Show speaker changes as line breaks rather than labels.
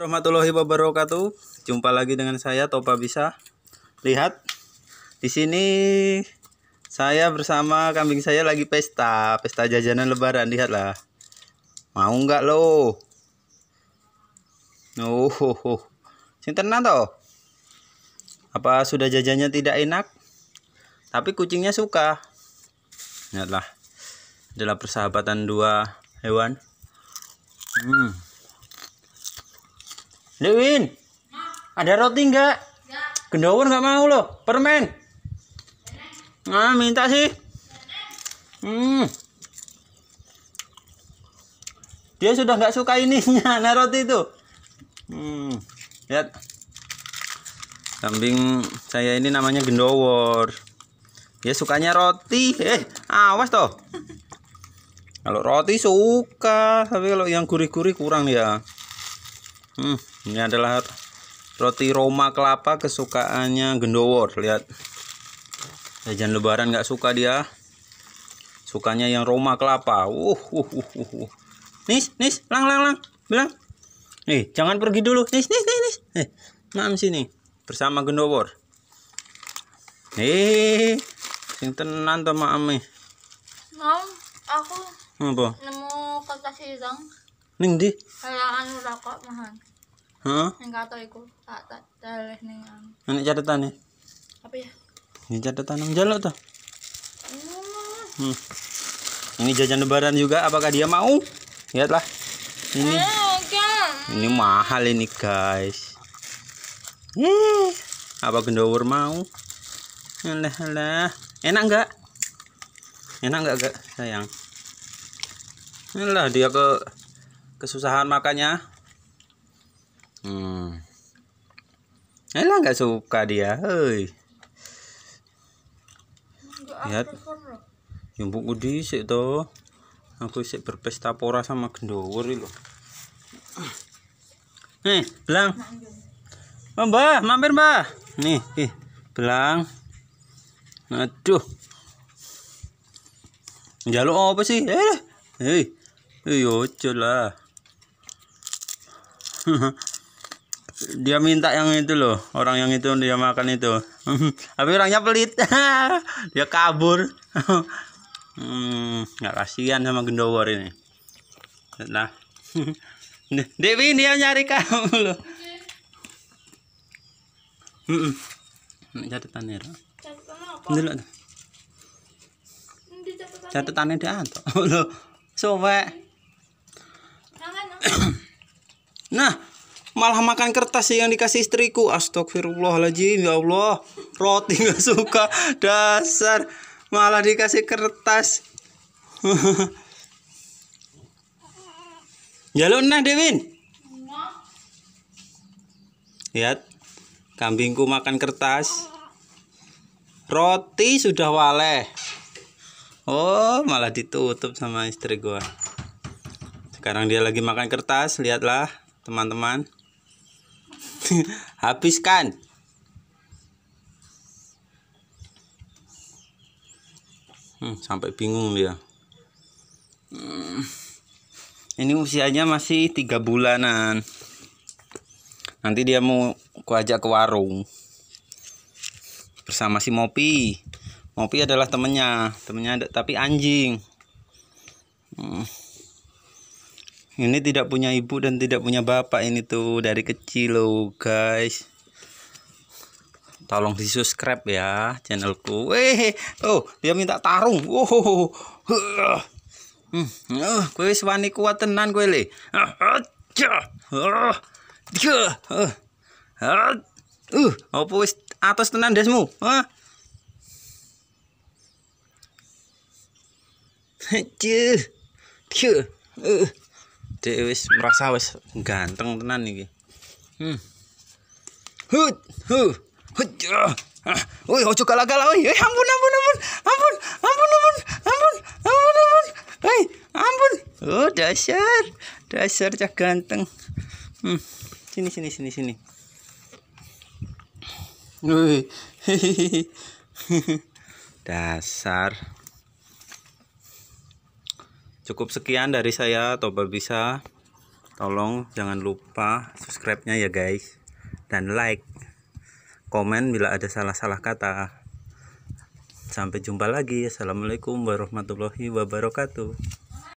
warahmatullahi wabarakatuh. Jumpa lagi dengan saya Topa Bisa. Lihat di sini saya bersama kambing saya lagi pesta, pesta jajanan lebaran. Lihatlah. Mau nggak lo? Oh, oh, oh. toh? Apa sudah jajannya tidak enak? Tapi kucingnya suka. Lihatlah. Adalah persahabatan dua hewan. Hmm. Dewin, ada roti nggak? Gendawan nggak mau loh, permen. Nah, minta sih. Hmm. Dia sudah nggak suka ininya, nah roti itu. Hmm. Lihat. Kambing saya ini namanya gendawor. Dia sukanya roti. Eh, awas toh. Kalau roti suka, tapi kalau yang gurih-gurih kurang dia. Ya. Hmm, ini adalah roti Roma kelapa kesukaannya Gendowo. Lihat. Jajan lebaran nggak suka dia. Sukanya yang Roma kelapa. Uh, uh, uh, uh. uh, uh. Nis, nis, lang, lang, lang. Bilang. nih eh, jangan pergi dulu. Nis, nis, nis, nis. Eh, maaf sini. Bersama Gendowo. Nih, eh, sing tenan to maam. Mam, aku apa? nemu kertas hitam. Ning ndi? Kalangan anu ora mahan. Heeh. Ning kato iku tak tak daleh ning anu. Nek catetane. Apa ya? Ini catetan njaluk to. Hmm. hmm. Ini jajan lebaran juga apakah dia mau? Lihatlah. Ini. Eh, ini mahal ini, guys. Yeay. Apa gendawur mau? Alah, alah. Enak enggak? Enak enggak, Kak? Sayang. Alah, dia ke kesusahan makannya hmm Elah nggak suka dia hei lihat jumbuk udi sih toh aku sih berpesta pora sama gendawur lo nih belang oh, mbah mampir mbah nih ih belang aduh jaluk apa sih eh hei ayo lah dia minta yang itu loh orang yang itu dia makan itu tapi orangnya pelit dia kabur hmm, nggak hmm, kasihan sama gendower ini nah Dewi dia nyari kamu loh nih loh dulu catatannya dia atau loh sobek Nah, malah makan kertas yang dikasih istriku. Astagfirullahaladzim, ya Allah. Roti gak suka, dasar. Malah dikasih kertas. Ya Jalur nah Dewin. Lihat, kambingku makan kertas. Roti sudah waleh. Oh, malah ditutup sama istri gua. Sekarang dia lagi makan kertas, lihatlah teman-teman habiskan hmm, sampai bingung dia hmm, ini usianya masih tiga bulanan nanti dia mau kuajak ke warung bersama si Mopi Mopi adalah temennya temennya ada, tapi anjing hmm ini tidak punya ibu dan tidak punya bapak ini tuh dari kecil loh guys tolong di subscribe ya channelku eh oh dia minta tarung wow hmm uh, eh, gue wani kuat tenan gue le ah, ah, ah, uh apa wis atas tenan desmu huh? Cih, cih, uh. Dek wis merasa wis ganteng tenan iki. Hmm. Hut, hu, hut. Ya. Woi, ojo kala-kala galak Oi, eh, ampun ampun ampun. Ampun, ampun ampun. Ampun, ampun ampun. Hei, eh, ampun. Oh, dasar. Dasar cak ganteng. Hmm. Sini sini sini sini. Woi. dasar cukup sekian dari saya Toba bisa tolong jangan lupa subscribe-nya ya guys dan like komen bila ada salah-salah kata sampai jumpa lagi assalamualaikum warahmatullahi wabarakatuh